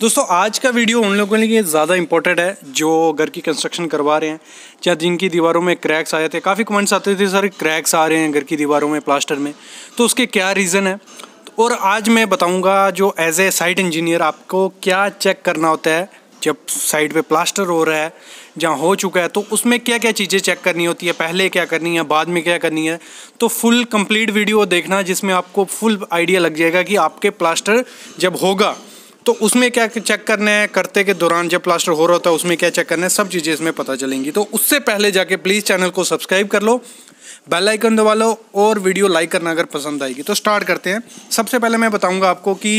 दोस्तों आज का वीडियो उन लोगों के लिए ज़्यादा इंपॉर्टेंट है जो घर की कंस्ट्रक्शन करवा रहे हैं या जिनकी दीवारों में क्रैक्स आए थे काफ़ी कमेंट्स आते थे सर क्रैक्स आ रहे हैं घर की दीवारों में प्लास्टर में तो उसके क्या रीज़न है और आज मैं बताऊंगा जो एज ए साइट इंजीनियर आपको क्या चेक करना होता है जब साइड पर प्लास्टर हो रहा है जहाँ हो चुका है तो उसमें क्या क्या चीज़ें चेक करनी होती है पहले क्या करनी है बाद में क्या करनी है तो फुल कंप्लीट वीडियो देखना जिसमें आपको फुल आइडिया लग जाएगा कि आपके प्लास्टर जब होगा तो उसमें क्या चेक करना है करते के दौरान जब प्लास्टर हो रहा होता है उसमें क्या चेक करना है सब चीज़ें इसमें पता चलेंगी तो उससे पहले जाके प्लीज़ चैनल को सब्सक्राइब कर लो बेल आइकन दबा लो और वीडियो लाइक करना अगर पसंद आएगी तो स्टार्ट करते हैं सबसे पहले मैं बताऊँगा आपको कि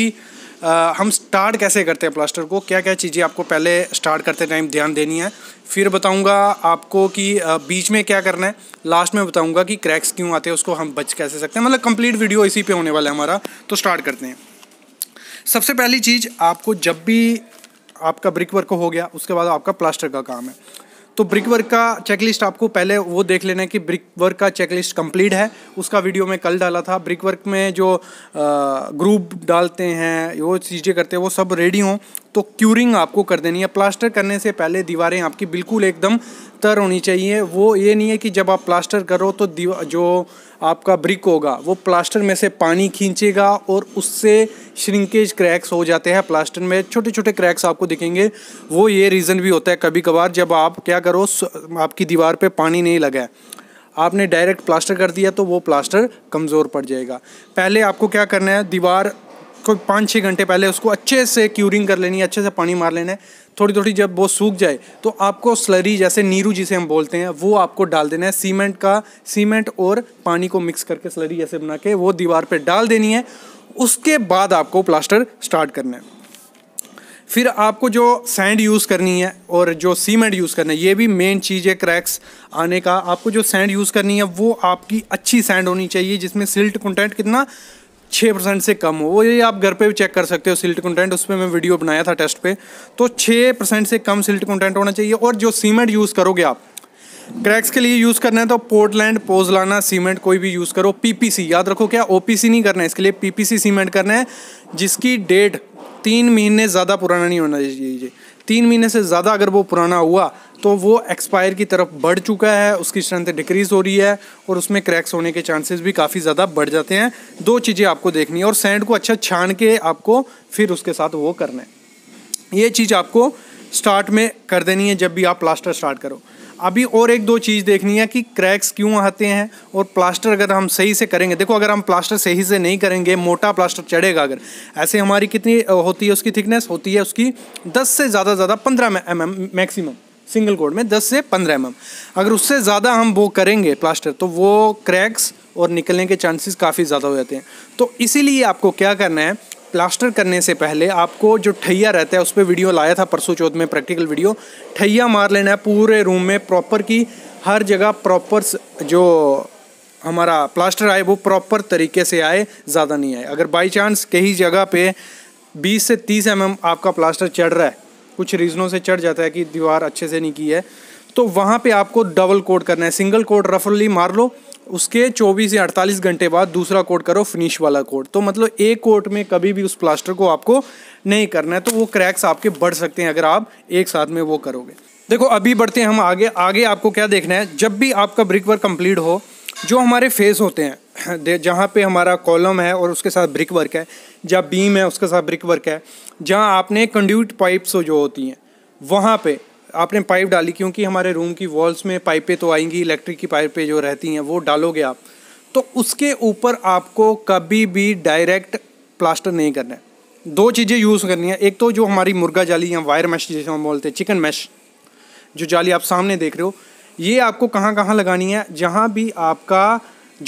आ, हम स्टार्ट कैसे करते हैं प्लास्टर को क्या क्या चीज़ें आपको पहले स्टार्ट करते टाइम ध्यान देनी है फिर बताऊंगा आपको कि बीच में क्या करना है लास्ट में बताऊंगा कि क्रैक्स क्यों आते हैं उसको हम बच कैसे सकते हैं मतलब कंप्लीट वीडियो इसी पे होने वाला है हमारा तो स्टार्ट करते हैं सबसे पहली चीज़ आपको जब भी आपका ब्रिक वर्क हो गया उसके बाद आपका प्लास्टर का काम है तो ब्रिक वर्क का चेकलिस्ट आपको पहले वो देख लेना है कि ब्रिक वर्क का चेकलिस्ट कंप्लीट है उसका वीडियो मैं कल डाला था ब्रिक वर्क में जो ग्रुप डालते हैं वो चीज़ें करते हैं वो सब रेडी हों तो क्यूरिंग आपको कर देनी है प्लास्टर करने से पहले दीवारें आपकी बिल्कुल एकदम तर होनी चाहिए वो ये नहीं है कि जब आप प्लास्टर करो तो जो आपका ब्रिक होगा वो प्लास्टर में से पानी खींचेगा और उससे श्रिंकेज क्रैक्स हो जाते हैं प्लास्टर में छोटे छोटे क्रैक्स आपको दिखेंगे वो ये रीज़न भी होता है कभी कभार जब आप क्या करो आपकी दीवार पर पानी नहीं लगा आपने डायरेक्ट प्लास्टर कर दिया तो वो प्लास्टर कमज़ोर पड़ जाएगा पहले आपको क्या करना है दीवार कोई पाँच छः घंटे पहले उसको अच्छे से क्यूरिंग कर लेनी है अच्छे से पानी मार लेना है थोड़ी थोड़ी जब वो सूख जाए तो आपको स्लरी जैसे नीरू जिसे हम बोलते हैं वो आपको डाल देना है सीमेंट का सीमेंट और पानी को मिक्स करके स्लरी जैसे बना के वो दीवार पर डाल देनी है उसके बाद आपको प्लास्टर स्टार्ट करना है फिर आपको जो सैंड यूज़ करनी है और जो सीमेंट यूज़ करना है ये भी मेन चीज़ है क्रैक्स आने का आपको जो सैंड यूज़ करनी है वो आपकी अच्छी सैंड होनी चाहिए जिसमें सिल्ट कंटेंट कितना छः परसेंट से कम हो वो ये आप घर पे भी चेक कर सकते हो सिल्ट कंटेंट उस पर मैं वीडियो बनाया था टेस्ट पे तो छः परसेंट से कम सिल्ट कंटेंट होना चाहिए और जो सीमेंट यूज़ करोगे आप क्रैक्स के लिए यूज़ करना है तो पोर्टलैंड पोजलाना सीमेंट कोई भी यूज़ करो पीपीसी याद रखो क्या ओपीसी नहीं करना है इसके लिए पीपीसी सीमेंट करना है जिसकी डेट तीन महीने ज़्यादा पुराना नहीं होना चाहिए तीन महीने से ज़्यादा अगर वो पुराना हुआ तो वो एक्सपायर की तरफ बढ़ चुका है उसकी स्ट्रेंथ डिक्रीज़ हो रही है और उसमें क्रैक्स होने के चांसेस भी काफ़ी ज़्यादा बढ़ जाते हैं दो चीज़ें आपको देखनी है और सैंड को अच्छा छान के आपको फिर उसके साथ वो करना है ये चीज़ आपको स्टार्ट में कर देनी है जब भी आप प्लास्टर स्टार्ट करो अभी और एक दो चीज़ देखनी है कि क्रैक्स क्यों आते हैं और प्लास्टर अगर हम सही से करेंगे देखो अगर हम प्लास्टर सही से नहीं करेंगे मोटा प्लास्टर चढ़ेगा अगर ऐसे हमारी कितनी होती है उसकी थिकनेस होती है उसकी दस से ज़्यादा ज़्यादा पंद्रह M M maximum single code में 10 से 15 एम mm. अगर उससे ज़्यादा हम वो करेंगे प्लास्टर तो वो क्रैक्स और निकलने के चांसेस काफ़ी ज़्यादा हो जाते हैं तो इसीलिए आपको क्या करना है प्लास्टर करने से पहले आपको जो ठैया रहता है उस पर वीडियो लाया था परसों चौथ में प्रैक्टिकल वीडियो ठैया मार लेना है पूरे रूम में प्रॉपर की हर जगह प्रॉपर जो हमारा प्लास्टर आए वो प्रॉपर तरीके से आए ज़्यादा नहीं आए अगर बाई चांस कहीं जगह पे 20 से 30 एम mm आपका प्लास्टर चढ़ रहा है कुछ रीज़नों से चढ़ जाता है कि दीवार अच्छे से नहीं की है तो वहाँ पे आपको डबल कोड करना है सिंगल कोड रफली मार लो उसके 24 या 48 घंटे बाद दूसरा कोड करो फिनिश वाला कोड तो मतलब एक कोट में कभी भी उस प्लास्टर को आपको नहीं करना है तो वो क्रैक्स आपके बढ़ सकते हैं अगर आप एक साथ में वो करोगे देखो अभी बढ़ते हैं हम आगे आगे आपको क्या देखना है जब भी आपका ब्रिक वर्क कम्प्लीट हो जो हमारे फेस होते हैं जहाँ पे हमारा कॉलम है और उसके साथ ब्रिक वर्क है जहाँ बीम है उसके साथ ब्रिक वर्क है जहाँ आपने कंड्यूट पाइप्स जो होती हैं वहाँ पे आपने पाइप डाली क्योंकि हमारे रूम की वॉल्स में पाइपें तो आएंगी इलेक्ट्रिक की पाइपें जो रहती हैं वो डालोगे आप तो उसके ऊपर आपको कभी भी डायरेक्ट प्लास्टर नहीं करना है दो चीज़ें यूज़ करनी है एक तो जो हमारी मुर्गा जाली या वायर मैश जिसे हम बोलते हैं चिकन मैश जो जाली आप सामने देख रहे हो ये आपको कहाँ कहाँ लगानी है जहाँ भी आपका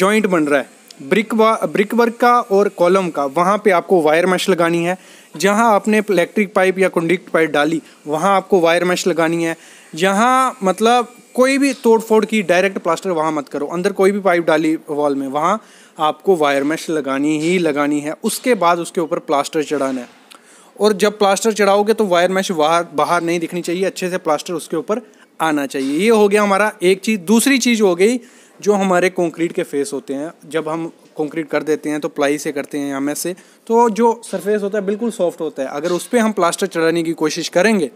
जॉइंट बन रहा है ब्रिक ब्रिक वर्क का और कॉलम का वहाँ पे आपको वायर मैश लगानी है जहाँ आपने इलेक्ट्रिक पाइप या कंडक्ट पाइप डाली वहाँ आपको वायर मैश लगानी है जहाँ मतलब कोई भी तोड़ फोड़ की डायरेक्ट प्लास्टर वहाँ मत करो अंदर कोई भी पाइप डाली वॉल में वहाँ आपको वायर मैश लगानी ही लगानी है उसके बाद उसके ऊपर प्लास्टर चढ़ाना है और जब प्लास्टर चढ़ाओगे तो वायर मैश बाहर बाहर नहीं दिखनी चाहिए अच्छे से प्लास्टर उसके ऊपर आना चाहिए ये हो गया हमारा एक चीज़ दूसरी चीज़ हो गई जो हमारे कंक्रीट के फेस होते हैं जब हम कंक्रीट कर देते हैं तो प्लाई से करते हैं या में से तो जो सरफेस होता है बिल्कुल सॉफ्ट होता है अगर उस पर हम प्लास्टर चढ़ाने की कोशिश करेंगे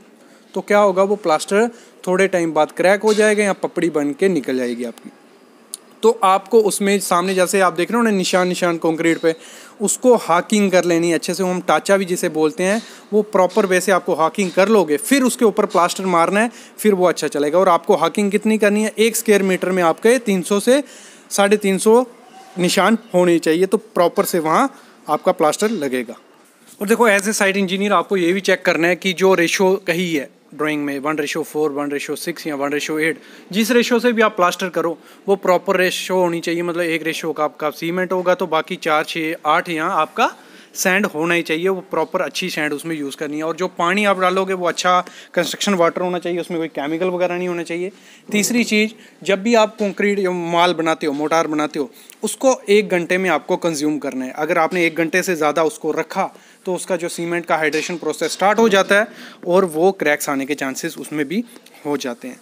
तो क्या होगा वो प्लास्टर थोड़े टाइम बाद क्रैक हो जाएगा या पपड़ी बन के निकल जाएगी आपकी तो आपको उसमें सामने जैसे आप देख रहे हो ना निशान निशान कंक्रीट पे उसको हाकिंग कर लेनी है अच्छे से हम टाचा भी जिसे बोलते हैं वो प्रॉपर वे से आपको हाकिंग कर लोगे फिर उसके ऊपर प्लास्टर मारना है फिर वो अच्छा चलेगा और आपको हाकिंग कितनी करनी है एक स्क्वेयर मीटर में आपके तीन सौ से साढ़े तीन सौ निशान होने चाहिए तो प्रॉपर से वहाँ आपका प्लास्टर लगेगा और देखो एज ए साइट इंजीनियर आपको ये भी चेक करना है कि जो रेशो कही है ड्राइंग में one ratio four one ratio six या वन रेशो एट जिस रेशो से भी आप प्लास्टर करो वो प्रॉपर रेशो होनी चाहिए मतलब एक रेशो का आपका सीमेंट होगा तो बाकी चार छः आठ यहाँ आपका सैंड होना ही चाहिए वो प्रॉपर अच्छी सैंड उसमें यूज़ करनी है और जो पानी आप डालोगे वो अच्छा कंस्ट्रक्शन वाटर होना चाहिए उसमें कोई केमिकल वगैरह नहीं होना चाहिए तीसरी चीज़ जब भी आप कंक्रीट माल बनाते हो मोटार बनाते हो उसको एक घंटे में आपको कंज्यूम करना है अगर आपने एक घंटे से ज़्यादा उसको रखा तो उसका जो सीमेंट का हाइड्रेशन प्रोसेस स्टार्ट हो जाता है और वो क्रैक्स आने के चांसेस उसमें भी हो जाते हैं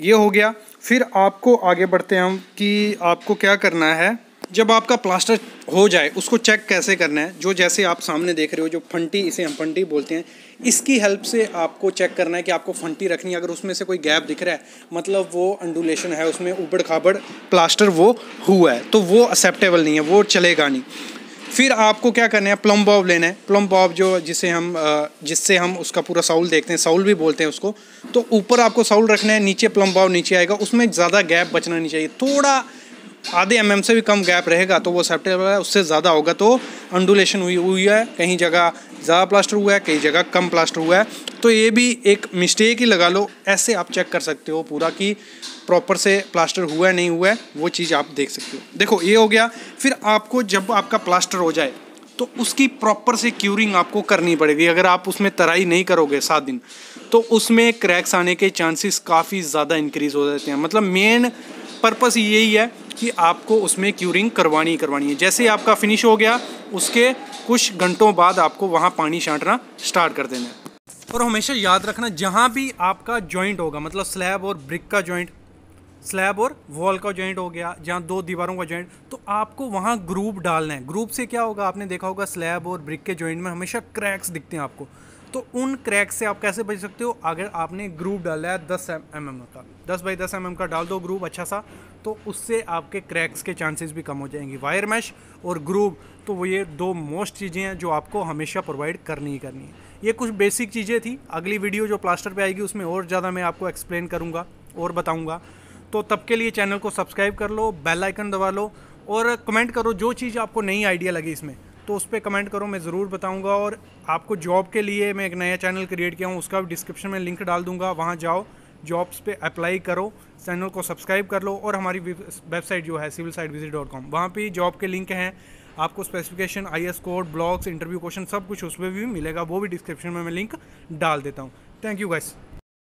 ये हो गया फिर आपको आगे बढ़ते हैं हम कि आपको क्या करना है जब आपका प्लास्टर हो जाए उसको चेक कैसे करना है जो जैसे आप सामने देख रहे हो जो फंटी इसे हम फंटी बोलते हैं इसकी हेल्प से आपको चेक करना है कि आपको फंटी रखनी है अगर उसमें से कोई गैप दिख रहा है मतलब वो अंडुलेशन है उसमें उबड़ खाबड़ प्लास्टर वो हुआ है तो वो एक्सेप्टेबल नहीं है वो चलेगा नहीं फिर आपको क्या करना है प्लम बॉब लेना है प्लम बॉब जो जिसे हम जिससे हम उसका पूरा साउल देखते हैं साउल भी बोलते हैं उसको तो ऊपर आपको साउल रखना है नीचे प्लम बॉब नीचे आएगा उसमें ज़्यादा गैप बचना नहीं चाहिए थोड़ा आधे एम mm से भी कम गैप रहेगा तो वो एक्सेप्टेबल है उससे ज़्यादा होगा तो अंडुलेशन हुई हुई है कहीं जगह ज़्यादा प्लास्टर हुआ है कहीं जगह कम प्लास्टर हुआ है तो ये भी एक मिस्टेक ही लगा लो ऐसे आप चेक कर सकते हो पूरा कि प्रॉपर से प्लास्टर हुआ है नहीं हुआ है वो चीज़ आप देख सकते हो देखो ये हो गया फिर आपको जब आपका प्लास्टर हो जाए तो उसकी प्रॉपर से क्यूरिंग आपको करनी पड़ेगी अगर आप उसमें तराई नहीं करोगे सात दिन तो उसमें क्रैक्स आने के चांसेस काफ़ी ज़्यादा इंक्रीज़ हो जाते हैं मतलब मेन पर्पस यही है कि आपको उसमें क्यूरिंग करवानी ही करवानी है जैसे ही आपका फिनिश हो गया उसके कुछ घंटों बाद आपको वहाँ पानी छाँटना स्टार्ट कर देना है और हमेशा याद रखना जहाँ भी आपका जॉइंट होगा मतलब स्लैब और ब्रिक का जॉइंट स्लैब और वॉल का जॉइंट हो गया जहाँ दो दीवारों का जॉइंट तो आपको वहाँ ग्रूप डालना है ग्रूप से क्या होगा आपने देखा होगा स्लैब और ब्रिक के जॉइंट में हमेशा क्रैक्स दिखते हैं आपको तो उन क्रैक से आप कैसे बच सकते हो अगर आपने ग्रूप डाला है दस एम mm का दस बाई दस एम का डाल दो ग्रूप अच्छा सा तो उससे आपके क्रैक्स के चांसेस भी कम हो जाएंगे वायर मैश और ग्रूव तो वो ये दो मोस्ट चीज़ें हैं जो आपको हमेशा प्रोवाइड करनी ही करनी है ये कुछ बेसिक चीज़ें थी अगली वीडियो जो प्लास्टर पे आएगी उसमें और ज़्यादा मैं आपको एक्सप्लेन करूँगा और बताऊँगा तो तब के लिए चैनल को सब्सक्राइब कर लो बेल आइकन दबा लो और कमेंट करो जो चीज़ आपको नई आइडिया लगी इसमें तो उस पर कमेंट करो मैं ज़रूर बताऊँगा और आपको जॉब के लिए मैं एक नया चैनल क्रिएट किया हूँ उसका भी डिस्क्रिप्शन में लिंक डाल दूँगा वहाँ जाओ जॉब्स पे अप्लाई करो चैनल को सब्सक्राइब कर लो और हमारी वेबसाइट जो है civil site visit dot com वहाँ पर जॉब के लिंक हैं आपको specification I S code blogs interview question सब कुछ उसमें भी मिलेगा वो भी डिस्क्रिप्शन में मैं लिंक डाल देता हूँ थैंक यू गाइस